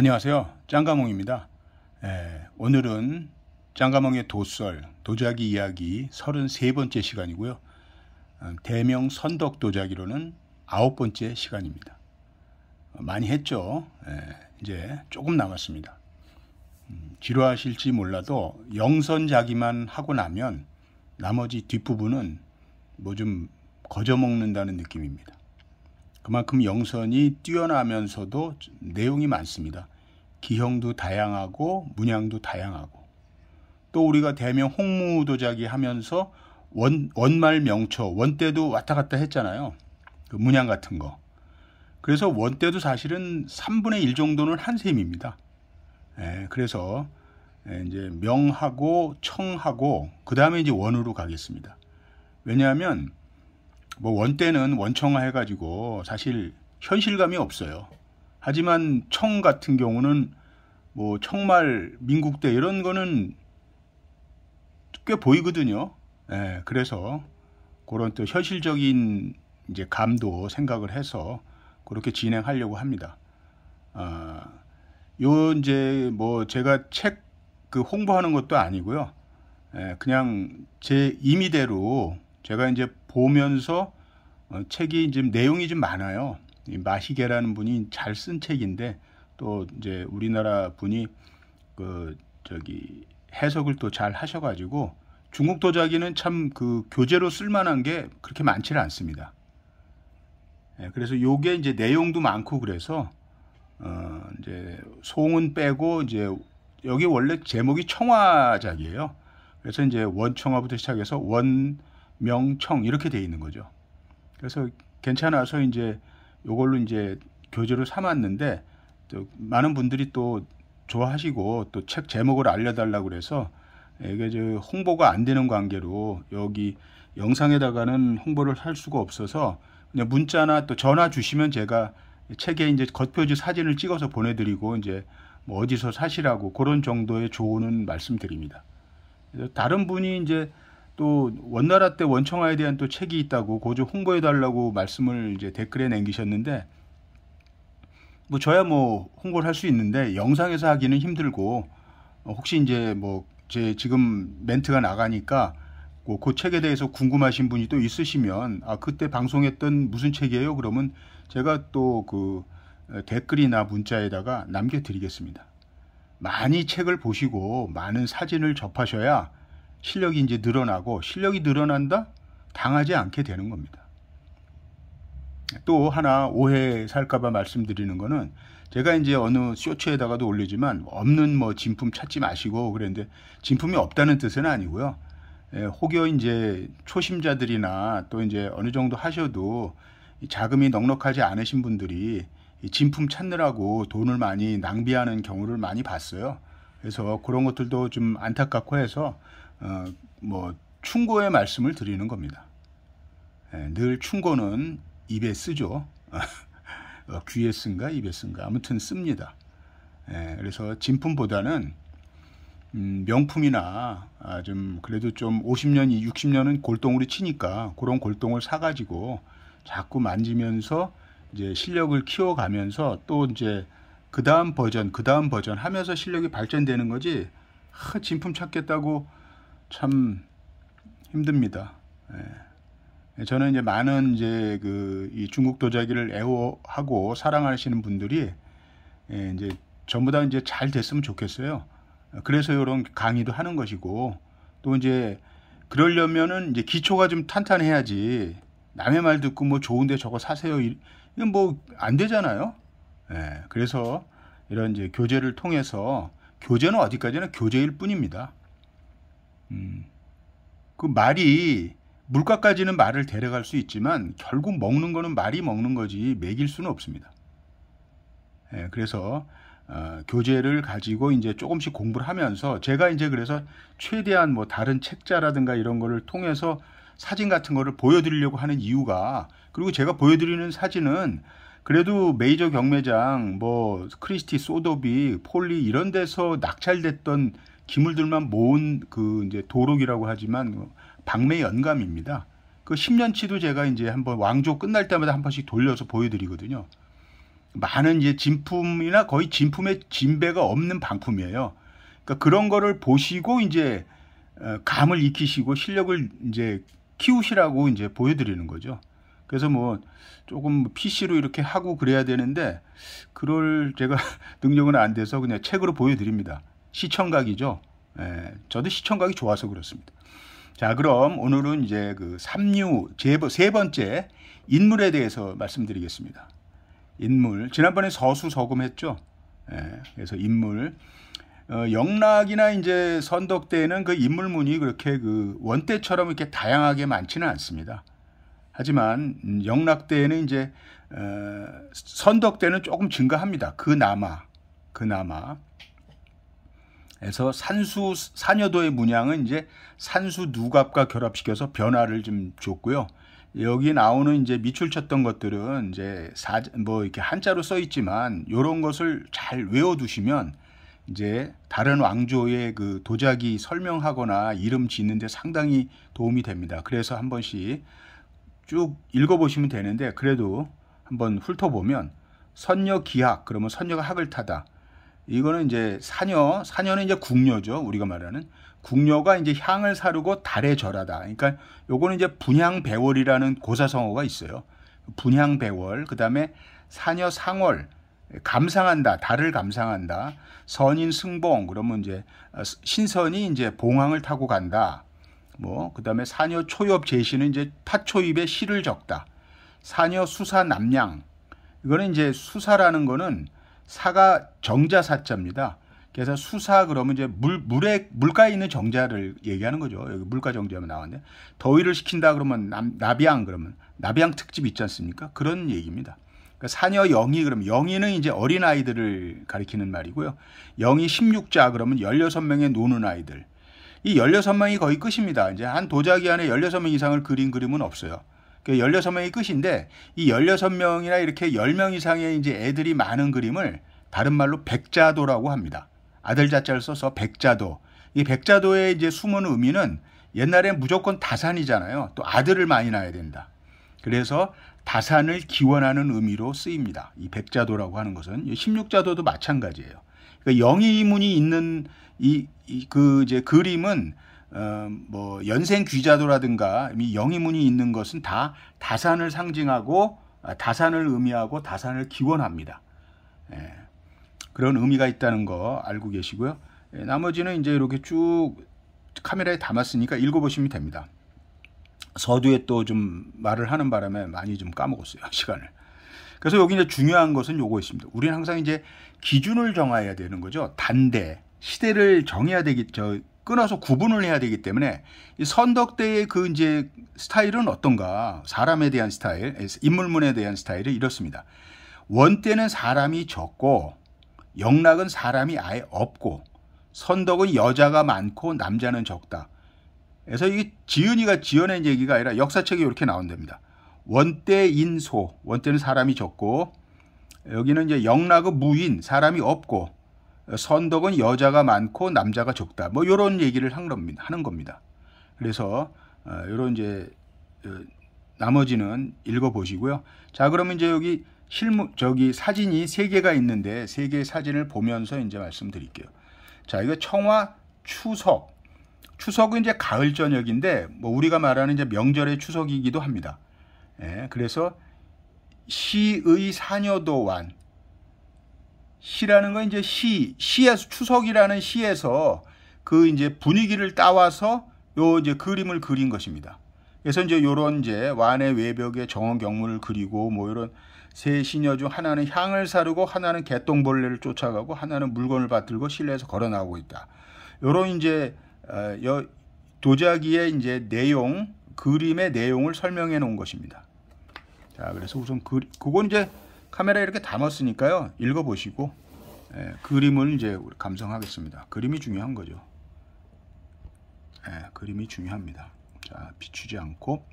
안녕하세요. 짱가몽입니다. 에, 예, 오늘은 짱가몽의 도설, 도자기 이야기 33번째 시간이고요. 어, 대명 선덕 도자기로는 아홉 번째 시간입니다. 어, 많이 했죠. 에, 예, 이제 조금 남았습니다. 음, 지루하실지 몰라도 영선자기만 하고 나면 나머지 뒷부분은 뭐 좀 거저먹는다는 느낌입니다. 그만큼 영선이 뛰어나면서도 내용이 많습니다. 기형도 다양하고 문양도 다양하고 또 우리가 대명 홍무도자기 하면서 원, 원말 명초 원대도 왔다 갔다 했잖아요. 그 문양 같은 거. 그래서 원대도 사실은 3분의 1 정도는 한 셈입니다. 예, 그래서 예, 이제 명하고 청하고 그 다음에 이제 원으로 가겠습니다. 왜냐하면 뭐 원때는 원청화 해가지고 사실 현실감이 없어요. 하지만 청 같은 경우는 뭐 청말 민국대 이런 거는 꽤 보이거든요. 예, 그래서 그런 또 현실적인 이제 감도 생각을 해서 그렇게 진행하려고 합니다. 아, 요 이제 뭐 제가 책 그 홍보하는 것도 아니고요. 예, 그냥 제 임의대로 제가 이제 보면서 어, 책이 지금 내용이 좀 많아요. 이 마시게라는 분이 잘 쓴 책인데 또 이제 우리나라 분이 그 저기 해석을 또 잘 하셔가지고 중국 도자기는 참 그 교재로 쓸만한 게 그렇게 많지는 않습니다. 예, 그래서 요게 이제 내용도 많고 그래서 어 이제 송은 빼고 이제 여기 원래 제목이 청화작이에요. 그래서 이제 원청화부터 시작해서 원 명청 이렇게 돼 있는 거죠. 그래서 괜찮아서 이제 요걸로 이제 교재로 삼았는데 또 많은 분들이 또 좋아하시고 또 책 제목을 알려달라고 그래서 이게 저 홍보가 안 되는 관계로 여기 영상에다가는 홍보를 할 수가 없어서 그냥 문자나 또 전화 주시면 제가 책에 이제 겉표지 사진을 찍어서 보내드리고 이제 뭐 어디서 사시라고 그런 정도의 조언은 말씀드립니다. 다른 분이 이제 또 원나라 때 원청아에 대한 또 책이 있다고 고조 홍보해 달라고 말씀을 이제 댓글에 남기셨는데 뭐 저야 뭐 홍보를 할 수 있는데 영상에서 하기는 힘들고 어, 혹시 이제 뭐 제 지금 멘트가 나가니까 뭐 그 책에 대해서 궁금하신 분이 또 있으시면 아 그때 방송했던 무슨 책이에요? 그러면 제가 또그 어, 댓글이나 문자에다가 남겨드리겠습니다. 많이 책을 보시고 많은 사진을 접하셔야 실력이 이제 늘어나고 실력이 늘어난다 당하지 않게 되는 겁니다. 또 하나 오해 살까봐 말씀드리는 거는 제가 이제 어느 쇼츠에다가도 올리지만 없는 뭐 진품 찾지 마시고 그랬는데 진품이 없다는 뜻은 아니고요. 예, 혹여 이제 초심자들이나 또 이제 어느 정도 하셔도 자금이 넉넉하지 않으신 분들이 진품 찾느라고 돈을 많이 낭비하는 경우를 많이 봤어요. 그래서 그런 것들도 좀 안타깝고 해서 어, 뭐 충고의 말씀을 드리는 겁니다. 예, 늘 충고는 입에 쓰죠. 어, 귀에 쓴가 입에 쓴가 아무튼 씁니다. 예, 그래서 진품보다는 음, 명품이나 아, 좀 그래도 좀 50년이 60년은 골동으로 치니까 그런 골동을 사가지고 자꾸 만지면서 이제 실력을 키워가면서 또 이제 그 다음 버전 그 다음 버전 하면서 실력이 발전되는 거지 하, 진품 찾겠다고 참 힘듭니다. 예. 저는 이제 많은 이제 그 이 중국 도자기를 애호하고 사랑하시는 분들이 예, 이제 전부 다 이제 잘 됐으면 좋겠어요. 그래서 이런 강의도 하는 것이고 또 이제 그러려면은 이제 기초가 좀 탄탄해야지 남의 말 듣고 뭐 좋은데 저거 사세요 이건 뭐 안 되잖아요. 예, 그래서 이런 이제 교재를 통해서 교재는 어디까지나 교재일 뿐입니다. 음, 그 말이 물가까지는 말을 데려갈 수 있지만 결국 먹는 거는 말이 먹는 거지 매일 수는 없습니다. 예, 그래서 어, 교재를 가지고 이제 조금씩 공부를 하면서 제가 이제 그래서 최대한 뭐 다른 책자라든가 이런 거를 통해서 사진 같은 거를 보여드리려고 하는 이유가 그리고 제가 보여드리는 사진은 그래도 메이저 경매장 뭐 크리스티 소더비 폴리 이런 데서 낙찰됐던 기물들만 모은 그 이제 도록이라고 하지만 뭐 박매 연감입니다. 그 10년치도 제가 이제 한번 왕조 끝날 때마다 한 번씩 돌려서 보여드리거든요. 많은 이제 진품이나 거의 진품의 진배가 없는 방품이에요. 그러니까 그런 거를 보시고 이제 어, 감을 익히시고 실력을 이제 키우시라고 이제 보여드리는 거죠. 그래서 뭐 조금 PC로 뭐 이렇게 하고 그래야 되는데 그럴 제가 능력은 안 돼서 그냥 책으로 보여드립니다. 시청각이죠. 예, 저도 시청각이 좋아서 그렇습니다. 자, 그럼 오늘은 이제 그 삼류 세 번째 인물에 대해서 말씀드리겠습니다. 인물. 지난번에 서수 서금했죠. 예, 그래서 인물. 어, 영락이나 이제 선덕대에는 그 인물문이 그렇게 그 원대처럼 이렇게 다양하게 많지는 않습니다. 하지만 영락대에는 이제 어, 선덕대는 조금 증가합니다. 그나마 그나마 그래서 산수 산여도의 문양은 이제 산수 누갑과 결합시켜서 변화를 좀 줬고요. 여기 나오는 이제 밑줄 쳤던 것들은 이제 사, 뭐 이렇게 한자로 써 있지만 요런 것을 잘 외워 두시면 이제 다른 왕조의 그 도자기 설명하거나 이름 짓는데 상당히 도움이 됩니다. 그래서 한 번씩 쭉 읽어 보시면 되는데 그래도 한번 훑어보면 선녀 기학 그러면 선녀가 학을 타다 이거는 이제 사녀, 사녀는 이제 궁녀죠. 우리가 말하는 궁녀가 이제 향을 사르고 달에 절하다. 그러니까 요거는 이제 분향 배월이라는 고사성어가 있어요. 분향 배월, 그다음에 사녀 상월 감상한다. 달을 감상한다. 선인 승봉 그러면 이제 어, 신선이 이제 봉황을 타고 간다. 뭐 그다음에 사녀 초엽 제시는 이제 타초입에 시를 적다. 사녀 수사 남양 이거는 이제 수사라는 거는 사가 정자사자입니다. 그래서 수사 그러면 이제 물 물에 물가에 있는 정자를 얘기하는 거죠. 여기 물가 정자면 나왔는 더위를 식힌다 그러면 남, 나비앙 그러면 나비앙 특집 있지 않습니까? 그런 얘기입니다. 그러니까 사녀 영이 그럼 영이는 이제 어린 아이들을 가리키는 말이고요. 영이 16자 그러면 16명의 노는 아이들. 이 16명이 거의 끝입니다. 이제 한 도자기 안에 16명 이상을 그린 그림은 없어요. 1 6 명이 끝인데 이열여 명이나 이렇게 1 0명 이상의 이제 애들이 많은 그림을 다른 말로 백자도라고 합니다. 아들 자자를 써서 백자도. 이 백자도의 이제 숨은 의미는 옛날에 무조건 다산이잖아요. 또 아들을 많이 낳아야 된다. 그래서 다산을 기원하는 의미로 쓰입니다. 이 백자도라고 하는 것은 16자도도 마찬가지예요. 그러니까 영의 문이 있는 이 그 이제 그림은 어뭐 음, 연생 귀자도라든가 영의문이 있는 것은 다 다산을 상징하고 아, 다산을 의미하고 다산을 기원합니다. 예, 그런 의미가 있다는 거 알고 계시고요. 예, 나머지는 이제 이렇게 쭉 카메라에 담았으니까 읽어보시면 됩니다. 서두에 또 좀 말을 하는 바람에 많이 좀 까먹었어요 시간을. 그래서 여기 이제 중요한 것은 요거 있습니다. 우리는 항상 이제 기준을 정해야 되는 거죠. 단대 시대를 정해야 되기 저 끊어서 구분을 해야 되기 때문에 이 선덕대의 그 이제 스타일은 어떤가 사람에 대한 스타일, 인물문에 대한 스타일이 이렇습니다. 원때는 사람이 적고 영락은 사람이 아예 없고 선덕은 여자가 많고 남자는 적다. 그래서 이게 지은이가 지어낸 얘기가 아니라 역사책에 이렇게 나온답니다. 원때인소원때는 사람이 적고 여기는 이제 영락은 무인 사람이 없고 선덕은 여자가 많고 남자가 적다. 뭐 이런 얘기를 한 겁니다. 하는 겁니다. 그래서 이런 어, 이제 어, 나머지는 읽어 보시고요. 자, 그러면 이제 여기 실무 저기 사진이 세 개가 있는데 세개 사진을 보면서 이제 말씀드릴게요. 자, 이거 청화 추석. 추석은 이제 가을 저녁인데 뭐 우리가 말하는 이제 명절의 추석이기도 합니다. 예, 그래서 시의 사녀도완 시라는 건 이제 시, 시에서 추석이라는 시에서 그 이제 분위기를 따와서 요 이제 그림을 그린 것입니다. 그래서 이제 요런 이제 완의 외벽에 정원 경문을 그리고 뭐 이런 세 시녀 중 하나는 향을 사르고 하나는 개똥벌레를 쫓아가고 하나는 물건을 받들고 실내에서 걸어 나오고 있다. 요런 이제 어, 여 도자기의 이제 내용, 그림의 내용을 설명해 놓은 것입니다. 자, 그래서 우선 그, 그건 이제 카메라에 이렇게 담았으니까요. 읽어보시고 예, 그림을 이제 감상하겠습니다. 그림이 중요한 거죠. 예, 그림이 중요합니다. 자, 비추지 않고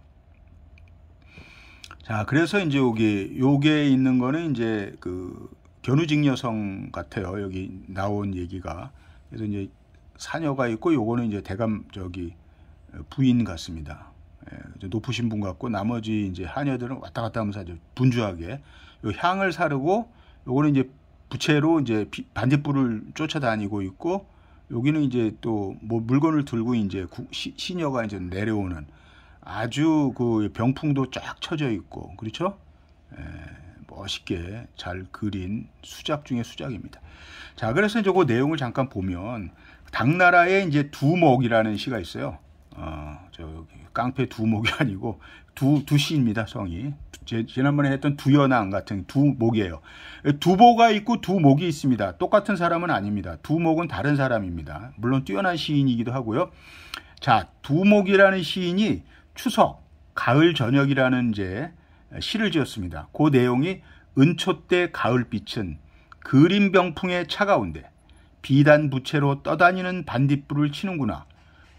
자, 그래서 이제 여기 요게 있는 거는 이제 그 견우직 여성 같아요. 여기 나온 얘기가 그래서 이제 사녀가 있고 요거는 이제 대감 저기 부인 같습니다. 예, 높으신 분 같고 나머지 이제 하녀들은 왔다 갔다 하면서 아주 분주하게 요 향을 사르고 요거는 이제 부채로 이제 반딧불을 쫓아다니고 있고 여기는 이제 또 뭐 물건을 들고 이제 시녀가 이제 내려오는 아주 그 병풍도 쫙 쳐져 있고 그렇죠? 에, 예, 멋있게 잘 그린 수작 중의 수작입니다. 자, 그래서 이제 그 내용을 잠깐 보면 당나라의 이제 두목이라는 시가 있어요. 어, 저 깡패 두목이 아니고 두, 두 시입니다, 성이. 제, 지난번에 했던 두연왕 같은 두목이에요. 두보가 있고 두목이 있습니다. 똑같은 사람은 아닙니다. 두목은 다른 사람입니다. 물론 뛰어난 시인이기도 하고요. 자, 두목이라는 시인이 추석, 가을 저녁이라는 이제 시를 지었습니다. 그 내용이 은초 때 가을빛은 그림병풍의 차가운데 비단 부채로 떠다니는 반딧불을 치는구나.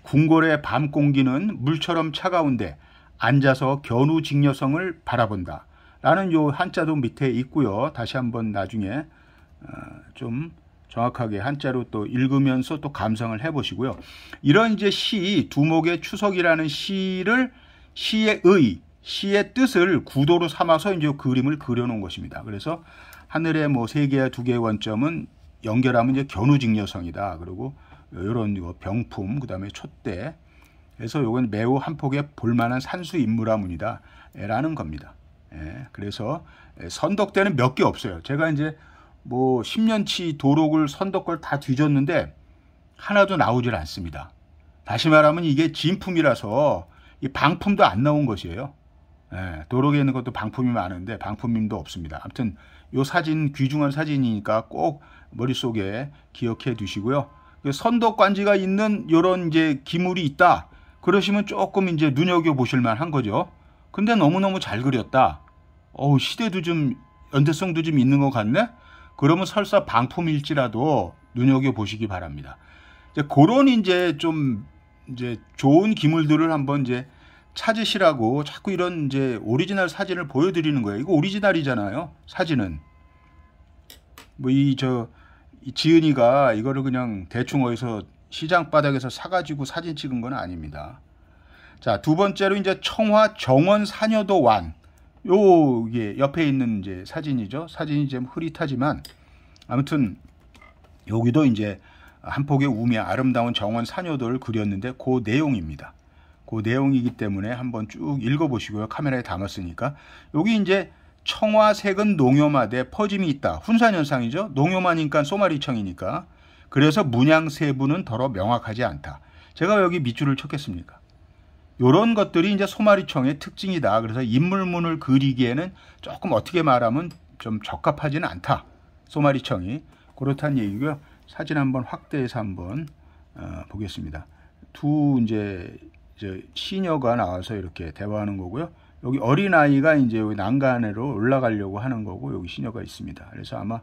궁궐의 밤 공기는 물처럼 차가운데 앉아서 견우 직녀성을 바라본다. 라는 요 한자도 밑에 있고요. 다시 한번 나중에 어, 좀 정확하게 한자로 또 읽으면서 또 감상을 해보시고요. 이런 이제 시, 두목의 추석이라는 시를 시의 의, 시의 뜻을 구도로 삼아서 이제 그림을 그려놓은 것입니다. 그래서 하늘의 뭐세 개와 두 개의 원점은 연결하면 이제 견우직녀성이다. 그리고 이런 병품, 그 다음에 촛대, 그래서 이건 매우 한폭에 볼만한 산수 인물화문이다. 라는 겁니다. 예, 그래서 선덕대는 몇 개 없어요. 제가 이제 뭐 10년치 도록을 선덕걸 다 뒤졌는데 하나도 나오질 않습니다. 다시 말하면 이게 진품이라서 이 방품도 안 나온 것이에요. 예, 도록에 있는 것도 방품이 많은데 방품임도 없습니다. 아무튼 요 사진 귀중한 사진이니까 꼭 머릿속에 기억해 두시고요. 선덕 관지가 있는 요런 이제 기물이 있다. 그러시면 조금 이제 눈여겨보실만 한 거죠. 근데 너무너무 잘 그렸다. 어우, 시대도 좀, 연대성도 좀 있는 것 같네? 그러면 설사 방품일지라도 눈여겨보시기 바랍니다. 이제 그런 이제 좀, 이제 좋은 기물들을 한번 이제 찾으시라고 자꾸 이런 이제 오리지널 사진을 보여드리는 거예요. 이거 오리지널이잖아요. 사진은. 뭐 이 저 지은이가 이거를 그냥 대충 어디서 시장 바닥에서 사가지고 사진 찍은 건 아닙니다. 자, 두 번째로 이제 청화 정원 사녀도 완. 요게 옆에 있는 이제 사진이죠. 사진이 좀 뭐 흐릿하지만 아무튼 여기도 이제 한 폭의 우미 아름다운 정원 사녀도를 그렸는데 그 내용입니다. 그 내용이기 때문에 한번 쭉 읽어보시고요. 카메라에 담았으니까. 여기 이제 청화색은 농염화돼 퍼짐이 있다. 훈산현상이죠. 농염화니까 소마리청이니까. 그래서 문양 세부는 더러 명확하지 않다. 제가 여기 밑줄을 쳤겠습니까? 요런 것들이 이제 소마리청의 특징이다. 그래서 인물문을 그리기에는 조금 어떻게 말하면 좀 적합하지는 않다. 소마리청이 그렇다는 얘기고요. 사진 한번 확대해서 한번 어, 보겠습니다. 두 이제, 이 시녀가 나와서 이렇게 대화하는 거고요. 여기 어린아이가 이제 여기 난간으로 올라가려고 하는 거고 여기 시녀가 있습니다. 그래서 아마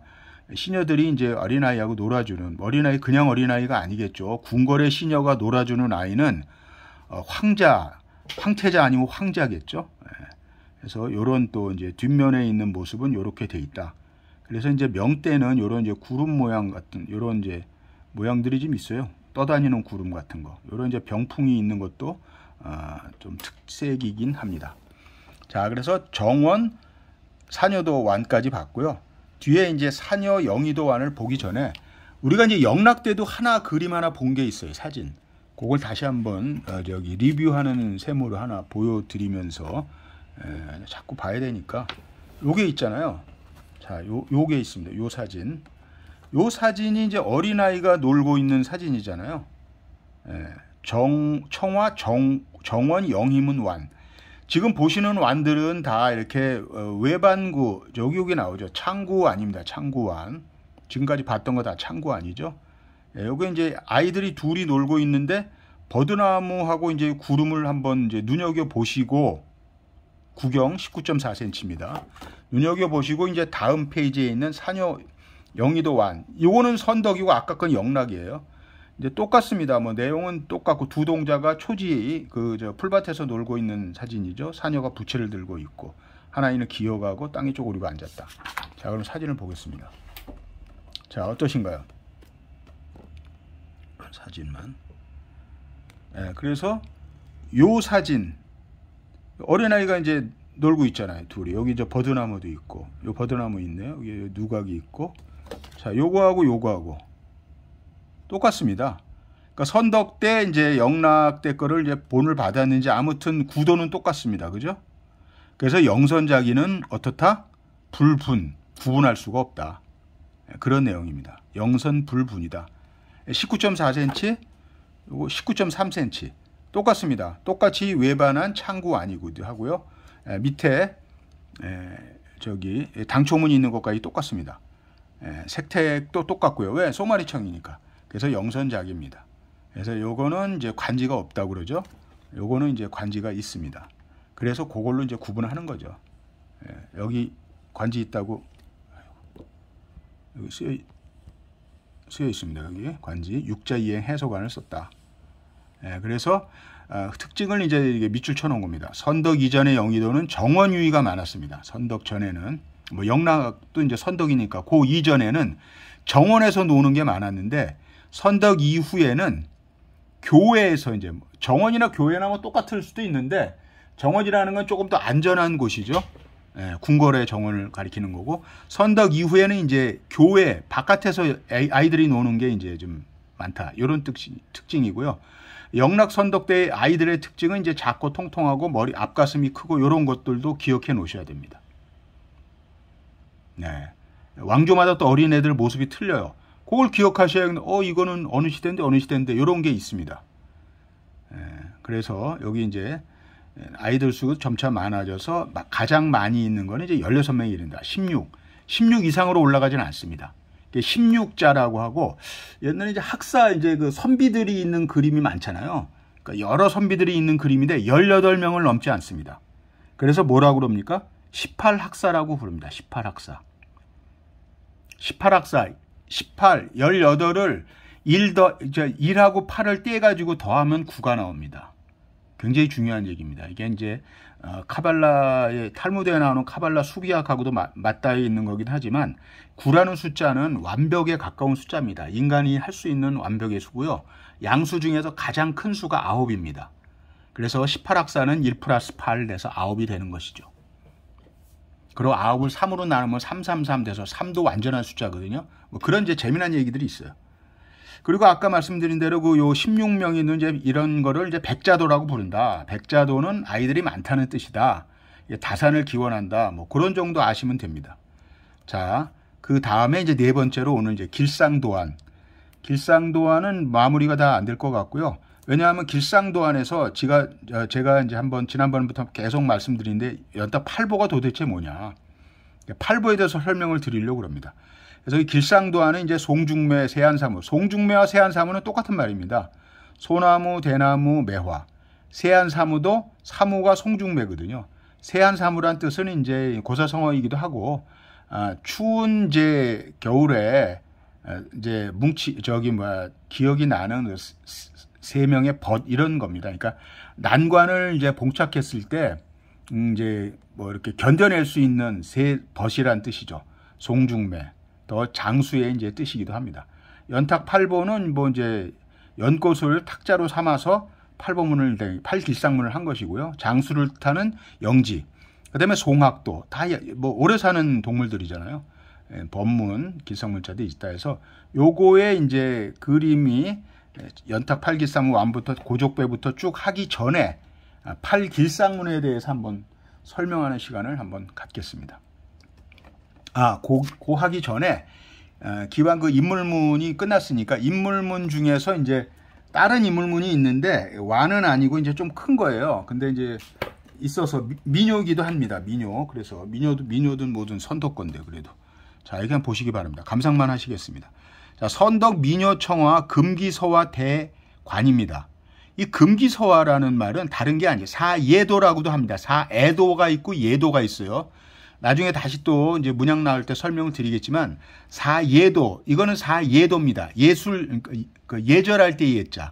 시녀들이 이제 어린아이하고 놀아주는 어린아이 그냥 어린아이가 아니겠죠. 궁궐의 시녀가 놀아주는 아이는 어, 황자, 황태자 아니면 황자겠죠. 예. 그래서 요런또 이제 뒷면에 있는 모습은 이렇게 돼 있다. 그래서 이제 명대는 이런 이제 구름 모양 같은 요런 이제 모양들이 좀 있어요. 떠다니는 구름 같은 거. 요런 이제 병풍이 있는 것도 아, 좀 특색이긴 합니다. 자, 그래서 정원 사녀도 완까지 봤고요. 뒤에 이제 산여 영이도안을 보기 전에 우리가 이제 영락 대도 하나 그림 하나 본 게 있어요 사진 그걸 다시 한번 어, 기 리뷰하는 셈으로 하나 보여드리면서 에, 자꾸 봐야 되니까 요게 있잖아요 자 요, 요게 있습니다 요 사진 요 사진이 이제 어린아이가 놀고 있는 사진이잖아요 에, 정, 청화 정, 정원 영희문 완 지금 보시는 완들은 다 이렇게 어, 외반구 여기 여기 나오죠. 창구아닙니다 창구완. 지금까지 봤던 거 다 창구완이죠. 예, 요게 이제 아이들이 둘이 놀고 있는데 버드나무하고 이제 구름을 한번 이제 눈여겨 보시고 구경 19.4cm입니다. 눈여겨 보시고 이제 다음 페이지에 있는 사녀 영희도완 요거는 선덕이고 아까 건 영락이에요. 이제 똑같습니다. 뭐 내용은 똑같고 두 동자가 초지 그 저 풀밭에서 놀고 있는 사진이죠. 사녀가 부채를 들고 있고 하나이는 기어가고 땅에 쪼그리고 앉았다. 자 그럼 사진을 보겠습니다. 자 어떠신가요? 사진만. 예, 그래서 요 사진 어린아이가 이제 놀고 있잖아요 둘이 여기 저 버드나무도 있고 요 버드나무 있네요 여기 누각이 있고 자 요거하고 요거하고 똑같습니다. 그러니까 선덕 때 이제 영락 때 거를 이제 본을 받았는지 아무튼 구도는 똑같습니다. 그죠? 그래서 영선자기는 어떻다? 불분, 구분할 수가 없다. 예, 그런 내용입니다. 영선 불분이다. 19.4cm, 예, 19.3cm. 똑같습니다. 똑같이 외반한 창구 아니고도 하고요. 예, 밑에 저기 당초문이 있는 것까지 똑같습니다. 색택도 똑같고요. 왜? 소마리창이니까 그래서 영선작입니다. 그래서 요거는 이제 관지가 없다고 그러죠. 요거는 이제 관지가 있습니다. 그래서 그걸로 이제 구분하는 거죠. 예, 여기 관지 있다고 여기 쓰여, 쓰여 있습니다. 여기 관지 육자 이행 해소관을 썼다. 예, 그래서 어, 특징을 이제 밑줄 쳐놓은 겁니다. 선덕 이전의 영의도는 정원유의가 많았습니다. 선덕 전에는 뭐 영락도 이제 선덕이니까 그 이전에는 정원에서 노는 게 많았는데 선덕 이후에는 교회에서 이제 뭐 정원이나 교회나 뭐 똑같을 수도 있는데 정원이라는 건 조금 더 안전한 곳이죠. 예, 궁궐의 정원을 가리키는 거고 선덕 이후에는 이제 교회 바깥에서 아이들이 노는 게 이제 좀 많다 이런 특징, 특징이고요. 영락 선덕대 아이들의 특징은 이제 작고 통통하고 머리 앞가슴이 크고 이런 것들도 기억해 놓으셔야 됩니다. 네. 왕조마다 또 어린애들 모습이 틀려요. 그걸 기억하셔야 하는데, 어 이거는 어느 시대인데 어느 시대인데 이런 게 있습니다. 예, 그래서 여기 이제 아이들 수가 점차 많아져서 가장 많이 있는 거는 이제 16명이 이른다. 16. 16 이상으로 올라가지는 않습니다. 16자라고 하고 옛날에 이제 학사 이제 그 선비들이 있는 그림이 많잖아요. 그러니까 여러 선비들이 있는 그림인데 18명을 넘지 않습니다. 그래서 뭐라고 그럽니까? 18학사라고 부릅니다. 18학사. 18학사. 18, 18을 1 더, 1하고 8을 떼가지고 더하면 9가 나옵니다. 굉장히 중요한 얘기입니다. 이게 이제 어, 카발라의 탈무드에 나오는 카발라 수비학하고도 맞닿아 있는 거긴 하지만 9라는 숫자는 완벽에 가까운 숫자입니다. 인간이 할 수 있는 완벽의 수고요. 양수 중에서 가장 큰 수가 9입니다. 그래서 18학사는 1 플러스 8 돼서 9이 되는 것이죠. 그리고 9을 3으로 나누면 333 돼서 3도 완전한 숫자거든요. 뭐 그런 이제 재미난 얘기들이 있어요. 그리고 아까 말씀드린 대로 그 요 16명이 있는 이제 이런 거를 이제 백자도라고 부른다. 백자도는 아이들이 많다는 뜻이다. 다산을 기원한다. 뭐 그런 정도 아시면 됩니다. 자, 그 다음에 이제 네 번째로 오늘 이제 길상도안. 길상도안은 마무리가 다 안 될 것 같고요. 왜냐하면 길상도 안에서 제가 어, 제가 이제 한번 지난번부터 계속 말씀드린데 연타 팔보가 도대체 뭐냐 그러니까 팔보에 대해서 설명을 드리려고 합니다. 그래서 이길상도안에 이제 송중매, 세안사무, 송중매와 세안사무는 똑같은 말입니다. 소나무, 대나무, 매화. 세안사무도 사무가 송중매거든요. 세안사무란 뜻은 이제 고사성어이기도 하고 아, 추운 제 겨울에 어, 이제 뭉치 저기 뭐야 기억이 나는 그세 명의 벗 이런 겁니다. 그러니까 난관을 이제 봉착했을 때 음, 이제 뭐 이렇게 견뎌낼 수 있는 세 벗이란 뜻이죠. 송중매 더 장수의 이제 뜻이기도 합니다. 연탁 팔보는뭐 이제 연꽃을 탁자로 삼아서 팔보문을 팔길상문을 한 것이고요. 장수를 타는 영지. 그다음에 송학도 다 뭐 오래 사는 동물들이잖아요. 예, 법문, 기성문자도 있다 해서 요거에 이제 그림이 연탁 팔길상무안부터 고족배부터 쭉 하기 전에 아, 팔길상문에 대해서 한번 설명하는 시간을 한번 갖겠습니다. 아, 고, 고 하기 전에 아, 기왕 그 인물문이 끝났으니까 인물문 중에서 이제 다른 인물문이 있는데 완은 아니고 이제 좀 큰 거예요. 근데 이제 있어서 민요기도 합니다. 민요. 그래서 민요도 민요든 뭐든 선도권데 그래도 자, 여기 한번 보시기 바랍니다. 감상만 하시겠습니다. 선덕 미녀청화 금기서화 대관입니다. 이 금기서화라는 말은 다른 게 아니에요. 사예도라고도 합니다. 사애도가 있고 예도가 있어요. 나중에 다시 또 이제 문양 나올 때 설명을 드리겠지만 사예도 이거는 사예도입니다. 예술 그러니까 그 예절할 때 예자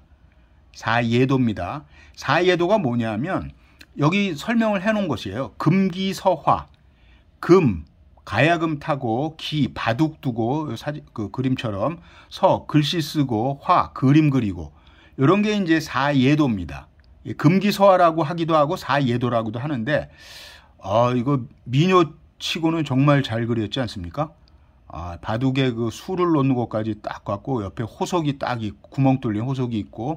사예도입니다. 사예도가 뭐냐면 여기 설명을 해놓은 것이에요. 금기서화 금 가야금 타고 기 바둑 두고 사진 그 그림처럼 서 글씨 쓰고 화 그림 그리고 이런 게 이제 사예도입니다. 금기서화라고 하기도 하고 사예도라고도 하는데 어 이거 미녀치고는 정말 잘 그렸지 않습니까? 아, 바둑에 그 수를 놓는 것까지 딱 갖고 옆에 호석이 딱 있고 구멍 뚫린 호석이 있고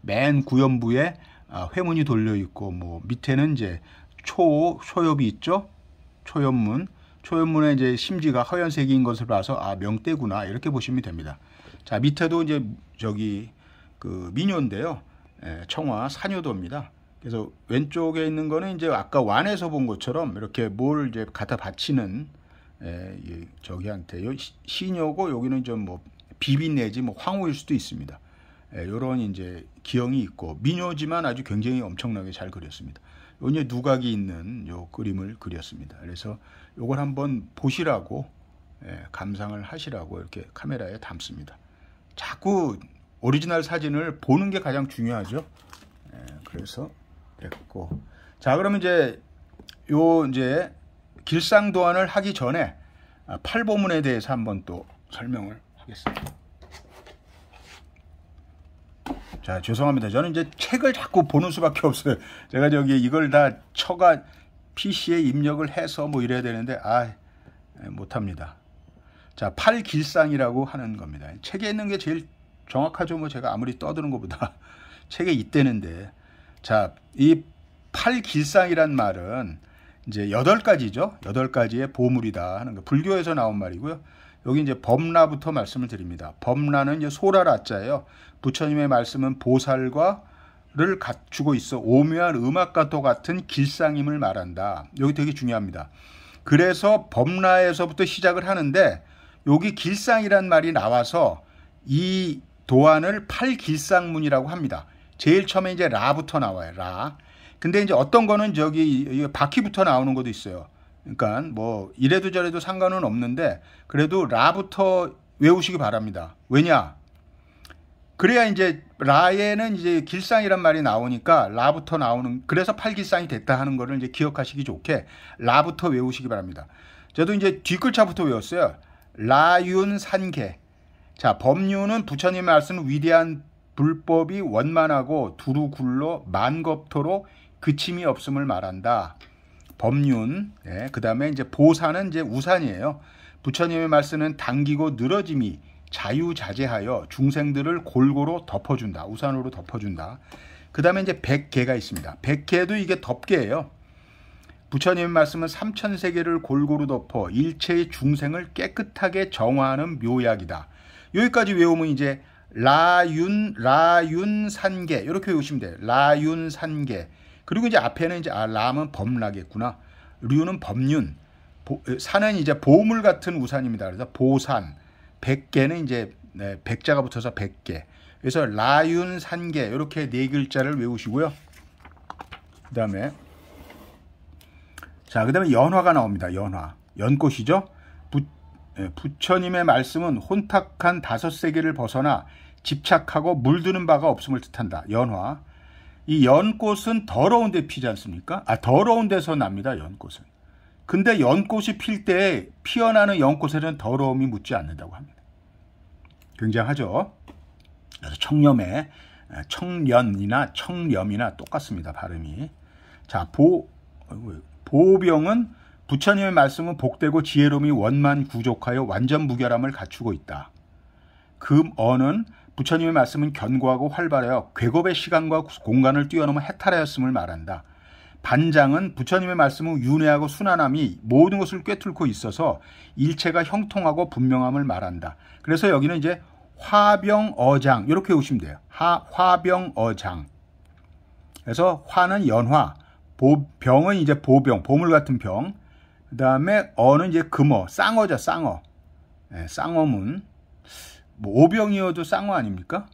맨 구연부에 아, 회문이 돌려 있고 뭐 밑에는 이제 초 초엽이 있죠 초엽문 초연문의 이제 심지가 허연색인 것을 봐서 아 명대구나 이렇게 보시면 됩니다. 자 밑에도 이제 저기 그 민요인데요. 에, 예, 청화 산요도입니다. 그래서 왼쪽에 있는 거는 이제 아까 완에서 본 것처럼 이렇게 뭘 이제 갖다 바치는 예, 저기한테 요 신요고 여기는 좀 뭐 비빈 내지 뭐 황후일 수도 있습니다. 이런 예, 이제 기형이 있고 민요지만 아주 굉장히 엄청나게 잘 그렸습니다. 요이 누각이 있는 요 그림을 그렸습니다. 그래서 요걸 한번 보시라고 예, 감상을 하시라고 이렇게 카메라에 담습니다. 자꾸 오리지널 사진을 보는 게 가장 중요하죠. 예, 그래서 됐고 자 그러면 이제 요 이제 길상도안을 하기 전에 팔보문에 대해서 한번 또 설명을 하겠습니다. 자, 죄송합니다. 저는 이제 책을 자꾸 보는 수밖에 없어요. 제가 저기 이걸 다 처가 PC에 입력을 해서 뭐 이래야 되는데, 아, 못합니다. 자, 팔길상이라고 하는 겁니다. 책에 있는 게 제일 정확하죠. 뭐 제가 아무리 떠드는 것보다 책에 있대는데. 자, 이 팔길상이란 말은 이제 여덟 가지죠. 여덟 가지의 보물이다 하는 거. 불교에서 나온 말이고요. 여기 이제 범라부터 말씀을 드립니다. 범라는 이제 소라라자예요. 부처님의 말씀은 보살과 를 갖추고 있어 오묘한 음악과도 같은 길상임을 말한다. 여기 되게 중요합니다. 그래서 범라에서부터 시작을 하는데 여기 길상이란 말이 나와서 이 도안을 팔길상문이라고 합니다. 제일 처음에 이제 라부터 나와요. 라. 근데 이제 어떤 거는 저기 바퀴부터 나오는 것도 있어요. 그러니까 뭐 이래도 저래도 상관은 없는데 그래도 라부터 외우시기 바랍니다. 왜냐? 그래야 이제 라에는 이제 길상이란 말이 나오니까 라부터 나오는 그래서 팔길상이 됐다 하는 거를 이제 기억하시기 좋게 라부터 외우시기 바랍니다. 저도 이제 뒷글자부터 외웠어요. 라윤산계. 자, 법률은 부처님 말씀 위대한 불법이 원만하고 두루 굴러 만겁토로 그침이 없음을 말한다. 법륜, 네, 예, 그 다음에 이제 보사는 이제 우산이에요. 부처님의 말씀은 당기고 늘어짐이 자유자재하여 중생들을 골고루 덮어준다. 우산으로 덮어준다. 그 다음에 이제 백개가 있습니다. 백개도 이게 덮개예요. 부처님의 말씀은 삼천세계를 골고루 덮어 일체의 중생을 깨끗하게 정화하는 묘약이다. 여기까지 외우면 이제 라윤 라윤산계 이렇게 외우시면 돼요. 라윤산계 그리고 이제 앞에는 이제 아, 람은 범락이겠구나. 류는 범륜. 산은 이제 보물 같은 우산입니다. 그래서 보산. 백개는 이제 네, 백자가 붙어서 백개. 그래서 라윤 산계 이렇게 네 글자를 외우시고요. 그다음에 자, 그다음에 연화가 나옵니다. 연화. 연꽃이죠. 부, 예, 부처님의 말씀은 혼탁한 다섯 세계를 벗어나 집착하고 물드는 바가 없음을 뜻한다. 연화. 이 연꽃은 더러운 데 피지 않습니까? 아, 더러운 데서 납니다, 연꽃은. 근데 연꽃이 필 때 피어나는 연꽃에는 더러움이 묻지 않는다고 합니다. 굉장하죠? 그래서 청렴에 아, 청년이나 청렴이나 똑같습니다, 발음이. 자, 보, 보병은 부처님의 말씀은 복되고 지혜로움이 원만 구족하여 완전 무결함을 갖추고 있다. 금어는 부처님의 말씀은 견고하고 활발하여 괴겁의 시간과 공간을 뛰어넘어 해탈하였음을 말한다. 반장은 부처님의 말씀은 윤회하고 순환함이 모든 것을 꿰뚫고 있어서 일체가 형통하고 분명함을 말한다. 그래서 여기는 이제 화병어장 이렇게 오시면 돼요. 하, 화병어장. 그래서 화는 연화, 보, 병은 이제 보병, 보물 같은 병. 그다음에 어는 이제 금어, 쌍어죠, 쌍어. 네, 쌍어문. 뭐 오병이어도 쌍어 아닙니까?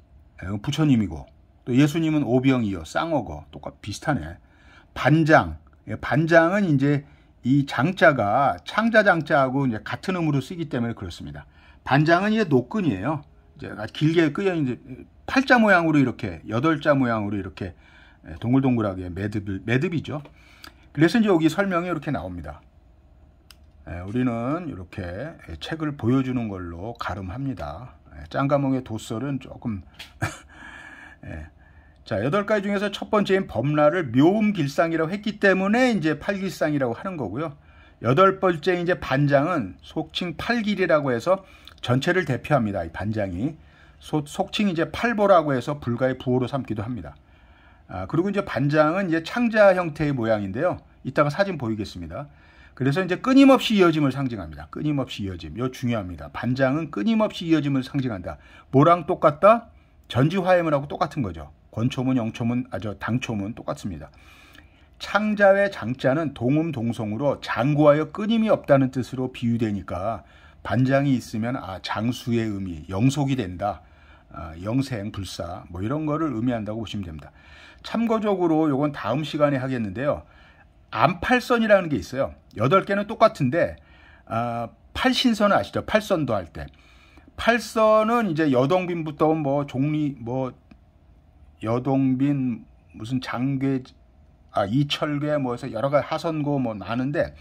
예, 부처님이고 또 예수님은 오병이어 쌍어고 똑같 비슷하네. 반장 예, 반장은 이제 이 장자가 창자 장자하고 이제 같은 음으로 쓰기 때문에 그렇습니다. 반장은 이제 노끈이에요. 이제 아, 길게 끄여 이제 팔자 모양으로 이렇게 여덟자 모양으로 이렇게 예, 동글동글하게 매듭 매듭이죠. 그래서 이제 여기 설명이 이렇게 나옵니다. 우리는 이렇게 책을 보여주는 걸로 가름합니다. 예, 짱가몽의 도설은 조금 예. 자 여덟 가지 중에서 첫 번째인 범라를 묘음길상이라고 했기 때문에 이제 팔길상이라고 하는 거고요. 여덟 번째 이제 반장은 속칭 팔길이라고 해서 전체를 대표합니다. 이 반장이 소, 속칭 이제 팔보라고 해서 불가의 부호로 삼기도 합니다. 아, 그리고 이제 반장은 이제 창자 형태의 모양인데요. 이따가 사진 보이겠습니다. 그래서 이제 끊임없이 이어짐을 상징합니다. 끊임없이 이어짐. 요 중요합니다. 반장은 끊임없이 이어짐을 상징한다. 뭐랑 똑같다? 전지화해문하고 똑같은 거죠. 권초문, 영초문, 아저 당초문 똑같습니다. 창자의 장자는 동음 동성으로 장구하여 끊임이 없다는 뜻으로 비유되니까 반장이 있으면 아 장수의 의미, 영속이 된다. 아, 영생, 불사 뭐 이런 거를 의미한다고 보시면 됩니다. 참고적으로 요건 다음 시간에 하겠는데요. 안팔선이라는 게 있어요. 8개는 똑같은데 어, 아, 팔신선 아시죠? 팔선도 할 때. 팔선은 이제 여동빈부터 뭐 종리 뭐 여동빈 무슨 장괴 아 이철괴 뭐 해서 여러 가지 하선고 뭐 나는데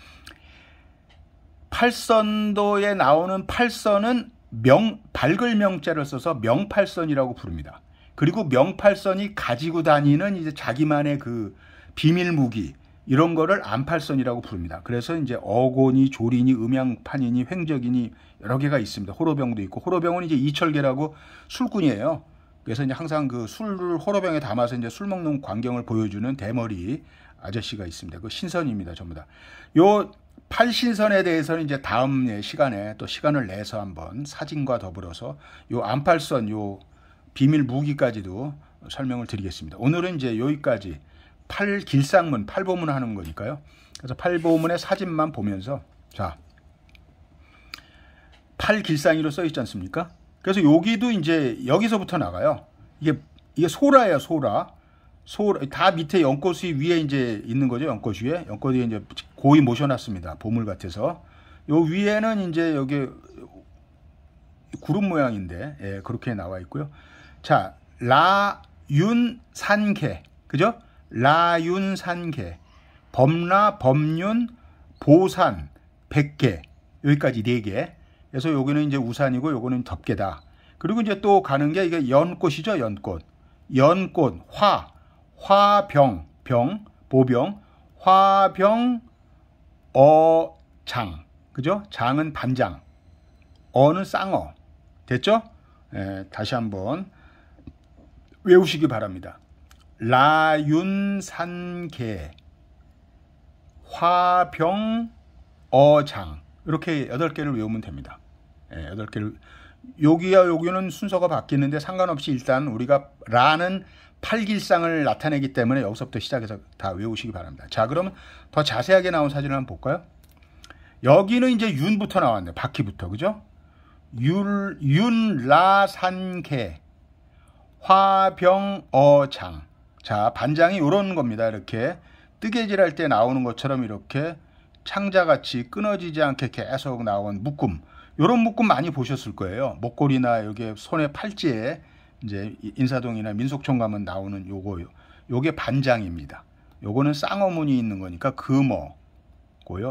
팔선도에 나오는 팔선은 명 밝을 명자를 써서 명팔선이라고 부릅니다. 그리고 명팔선이 가지고 다니는 이제 자기만의 그 비밀 무기 이런 거를 안팔선이라고 부릅니다. 그래서 이제 어곤이, 조린이, 음양판이니, 횡적이니 여러 개가 있습니다. 호로병도 있고 호로병은 이제 이철계라고 술꾼이에요. 그래서 이제 항상 그 술을 호로병에 담아서 이제 술 먹는 광경을 보여주는 대머리 아저씨가 있습니다. 그 신선입니다, 전부 다. 요 팔신선에 대해서는 이제 다음 예, 시간에 또 시간을 내서 한번 사진과 더불어서 요 안팔선 요 비밀 무기까지도 설명을 드리겠습니다. 오늘은 이제 여기까지 팔길상문, 팔보문 하는 거니까요. 그래서 팔보문의 사진만 보면서 자 팔길상이로 써 있지 않습니까? 그래서 여기도 이제 여기서부터 나가요. 이게 이게 소라예요, 소라. 소라 다 밑에 연꽃이 위에 이제 있는 거죠, 연꽃 위에. 연꽃 위에 이제 고이 모셔놨습니다. 보물 같아서. 요 위에는 이제 여기 구름 모양인데 예, 그렇게 나와 있고요. 자, 라 윤산계 그죠? 라윤산계, 범라, 범윤, 보산, 백계 여기까지 네 개. 그래서 여기는 이제 우산이고 요거는 덮개다. 그리고 이제 또 가는 게 이게 연꽃이죠, 연꽃. 연꽃, 화, 화병, 병, 보병, 화병, 어, 장. 그죠? 장은 반장. 어는 쌍어. 됐죠? 에, 예, 다시 한번 외우시기 바랍니다. 라윤산계 화병어장 이렇게 8개를 외우면 됩니다. 예, 8개를 여기와 여기는 순서가 바뀌는데 상관없이 일단 우리가 라는 팔길상을 나타내기 때문에 여기서부터 시작해서 다 외우시기 바랍니다. 자, 그러면더 자세하게 나온 사진을 한번 볼까요? 여기는 이제 윤부터 나왔네요. 바퀴부터. 그죠? 율, 윤라산계 화병어장 자 반장이 이런 겁니다. 이렇게 뜨개질할 때 나오는 것처럼 이렇게 창자같이 끊어지지 않게 계속 나온 묶음 이런 묶음 많이 보셨을 거예요. 목걸이나 여기 손에 팔찌에 이제 인사동이나 민속촌 가면 나오는 요거요. 요게 반장입니다. 요거는 쌍어문이 있는 거니까 금어고요.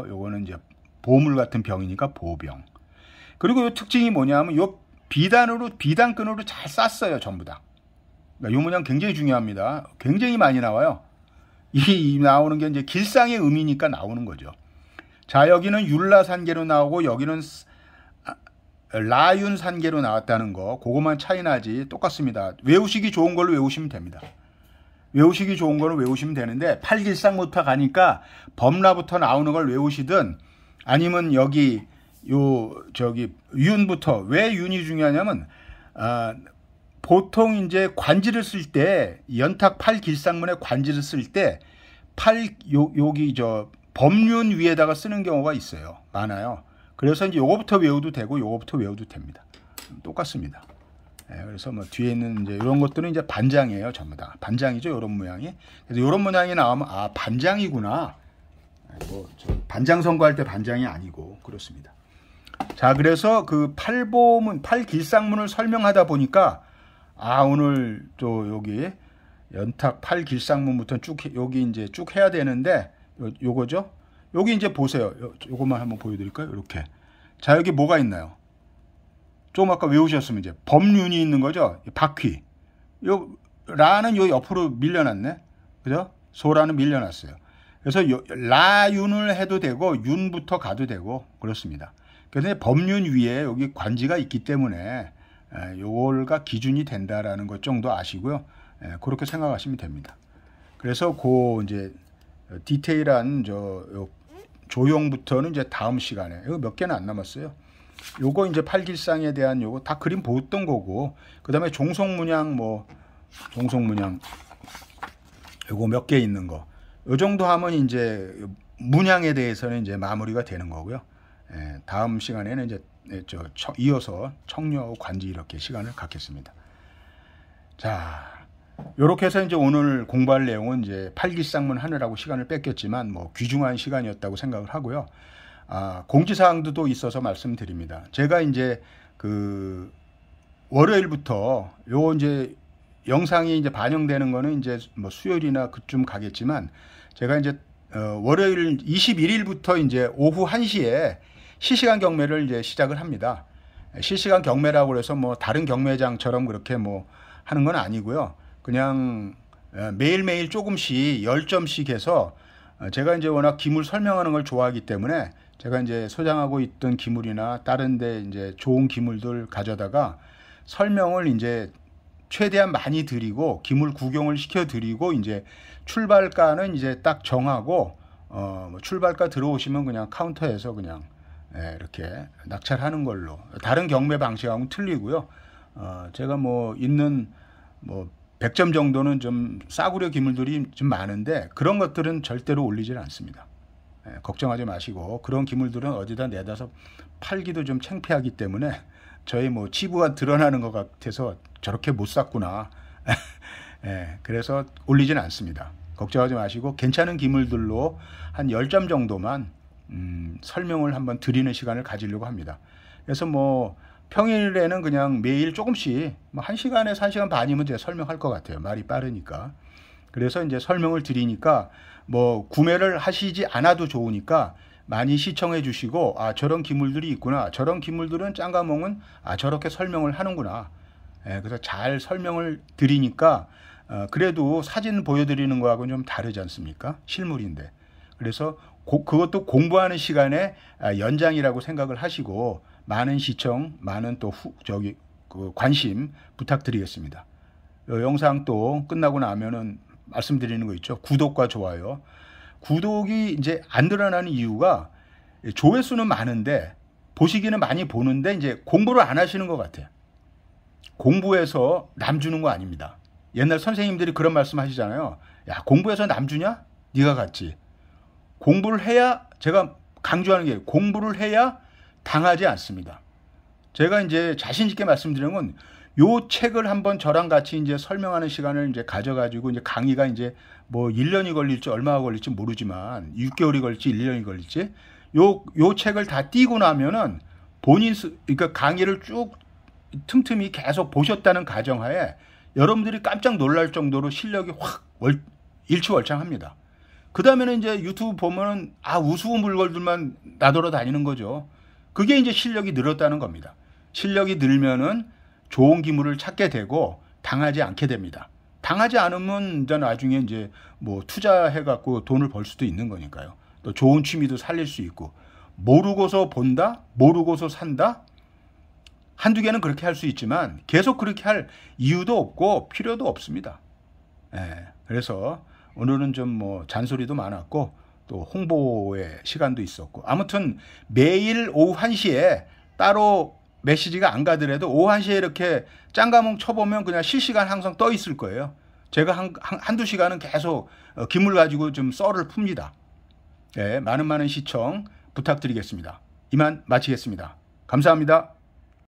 요거는 이제 보물 같은 병이니까 보병. 그리고 요 특징이 뭐냐면 하요 비단으로 비단끈으로 잘 쌌어요 전부 다. 그러니까 요 문양 굉장히 중요합니다. 굉장히 많이 나와요. 이게 나오는 게 이제 길상의 의미니까 나오는 거죠. 자, 여기는 율라산계로 나오고 여기는 아, 라윤산계로 나왔다는 거. 그것만 차이 나지 똑같습니다. 외우시기 좋은 걸로 외우시면 됩니다. 외우시기 좋은 거는 외우시면 되는데 팔길상부터 가니까 범라부터 나오는 걸 외우시든 아니면 여기 요 저기 윤부터 왜 윤이 중요하냐면 아, 보통 이제 관지를 쓸때 연탁 팔길상문에 관지를 쓸때팔 여기 저 법륜 위에다가 쓰는 경우가 있어요. 많아요. 그래서 이제 요거부터 외워도 되고 요거부터 외워도 됩니다. 똑같습니다. 예, 그래서 뭐 뒤에 있는 이제 이런 것들은 이제 반장이에요. 전부 다 반장이죠. 이런 모양이. 그래서 이런 모양이 나오면 아 반장이구나. 예, 뭐 반장 선거할 때 반장이 아니고 그렇습니다. 자 그래서 그 팔보문 팔길상문을 설명하다 보니까 아 오늘 또 여기 연탁 팔길상문부터 쭉 여기 이제 쭉 해야 되는데 요, 요거죠. 여기 이제 보세요. 요, 요것만 한번 보여드릴까요? 이렇게. 자 여기 뭐가 있나요? 조금 아까 외우셨으면 이제 범륜이 있는 거죠. 바퀴. 요 라는 요 옆으로 밀려났네. 그죠? 소라는 밀려났어요. 그래서 요, 라윤을 해도 되고 윤부터 가도 되고 그렇습니다. 그런데 법륜 위에 여기 관지가 있기 때문에 예, 요걸가 기준이 된다라는 것 정도 아시고요. 예, 그렇게 생각하시면 됩니다. 그래서 그 이제 디테일한 저 조형부터는 이제 다음 시간에 이거 몇 개는 안 남았어요. 요거 이제 팔길상에 대한 요거 다 그림 보였던 거고 그다음에 종속문양 뭐 종속문양 요거 몇 개 있는 거. 요 정도 하면 이제 문양에 대해서는 이제 마무리가 되는 거고요. 예, 다음 시간에는 이제 예, 저 이어서 청려 관지 이렇게 시간을 갖겠습니다. 자, 요렇게 해서 이제 오늘 공부할 내용은 이제 팔기상문 하느라고 시간을 뺏겼지만 뭐 귀중한 시간이었다고 생각을 하고요. 아, 공지사항도 있어서 말씀드립니다. 제가 이제 그 월요일부터 요 이제 영상이 이제 반영되는 거는 이제 뭐 수요일이나 그쯤 가겠지만 제가 이제 어, 월요일 21일부터 이제 오후 1시에 실시간 경매를 이제 시작을 합니다. 실시간 경매라고 해서 뭐 다른 경매장처럼 그렇게 뭐 하는 건 아니고요. 그냥 예, 매일매일 조금씩 열점씩 해서 어, 제가 이제 워낙 기물 설명하는 걸 좋아하기 때문에 제가 이제 소장하고 있던 기물이나 다른데 이제 좋은 기물들 가져다가 설명을 이제 최대한 많이 드리고 기물 구경을 시켜 드리고 이제 출발가는 이제 딱 정하고 어 뭐 출발가 들어오시면 그냥 카운터에서 그냥 예, 이렇게 낙찰하는 걸로 다른 경매 방식하고는 틀리고요. 어, 제가 뭐 있는 뭐 100점 정도는 좀 싸구려 기물들이 좀 많은데 그런 것들은 절대로 올리질 않습니다. 예, 걱정하지 마시고 그런 기물들은 어디다 내다서 팔기도 좀 창피하기 때문에 저희 뭐 치부가 드러나는 것 같아서 저렇게 못 샀구나. 예, 그래서 올리진 않습니다. 걱정하지 마시고 괜찮은 기물들로 한 10점 정도만 음, 설명을 한번 드리는 시간을 가지려고 합니다. 그래서 뭐 평일에는 그냥 매일 조금씩 뭐 1시간에서 1시간 반이면 제가 설명할 것 같아요. 말이 빠르니까. 그래서 이제 설명을 드리니까 뭐 구매를 하시지 않아도 좋으니까 많이 시청해 주시고 아 저런 기물들이 있구나. 저런 기물들은 짱가몽은 아 저렇게 설명을 하는구나. 예, 그래서 잘 설명을 드리니까 어, 그래도 사진 보여드리는 거하고는 좀 다르지 않습니까? 실물인데. 그래서 그것도 공부하는 시간에 아, 연장이라고 생각을 하시고 많은 시청, 많은 또 후, 저기 그 관심 부탁드리겠습니다. 영상 또 끝나고 나면은 말씀드리는 거 있죠. 구독과 좋아요. 구독이 이제 안 늘어나는 이유가 조회수는 많은데 보시기는 많이 보는데 이제 공부를 안 하시는 것 같아요. 공부해서 남 주는 거 아닙니다. 옛날 선생님들이 그런 말씀 하시잖아요. 야 공부해서 남 주냐? 네가 갔지. 공부를 해야 제가 강조하는 게 공부를 해야 당하지 않습니다. 제가 이제 자신 있게 말씀드리는 건 요 책을 한번 저랑 같이 이제 설명하는 시간을 이제 가져가지고 이제 강의가 이제 뭐 1년이 걸릴지 얼마가 걸릴지 모르지만 6개월이 걸릴지 1년이 걸릴지 요, 요 책을 다 띄고 나면은 본인, 그러니까 강의를 쭉 틈틈이 계속 보셨다는 가정하에 여러분들이 깜짝 놀랄 정도로 실력이 확 월, 일치월장합니다. 그 다음에는 이제 유튜브 보면은 아 우스운 물건들만 나돌아 다니는 거죠. 그게 이제 실력이 늘었다는 겁니다. 실력이 늘면은 좋은 기물을 찾게 되고 당하지 않게 됩니다. 당하지 않으면 이제 나중에 이제 뭐 투자해갖고 돈을 벌 수도 있는 거니까요. 또 좋은 취미도 살릴 수 있고 모르고서 본다, 모르고서 산다. 한두 개는 그렇게 할 수 있지만 계속 그렇게 할 이유도 없고 필요도 없습니다. 예, 그래서 오늘은 좀 뭐 잔소리도 많았고 또 홍보의 시간도 있었고 아무튼 매일 오후 1시에 따로 메시지가 안 가더라도 오후 1시에 이렇게 짱가몽 쳐보면 그냥 실시간 항상 떠 있을 거예요. 제가 한, 한, 두 시간은 계속 어, 기물 가지고 좀 썰을 풉니다. 네, 많은 많은 시청 부탁드리겠습니다. 이만 마치겠습니다. 감사합니다.